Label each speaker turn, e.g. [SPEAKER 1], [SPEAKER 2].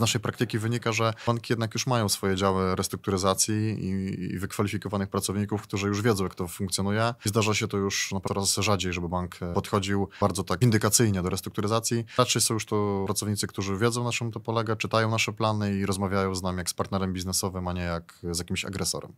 [SPEAKER 1] Z naszej praktyki wynika, że banki jednak już mają swoje działy restrukturyzacji i, i wykwalifikowanych pracowników, którzy już wiedzą, jak to funkcjonuje. I zdarza się to już no, coraz rzadziej, żeby bank e, podchodził bardzo tak indykacyjnie do restrukturyzacji. Raczej są już to pracownicy, którzy wiedzą, na czym to polega, czytają nasze plany i rozmawiają z nami jak z partnerem biznesowym, a nie jak z jakimś agresorem.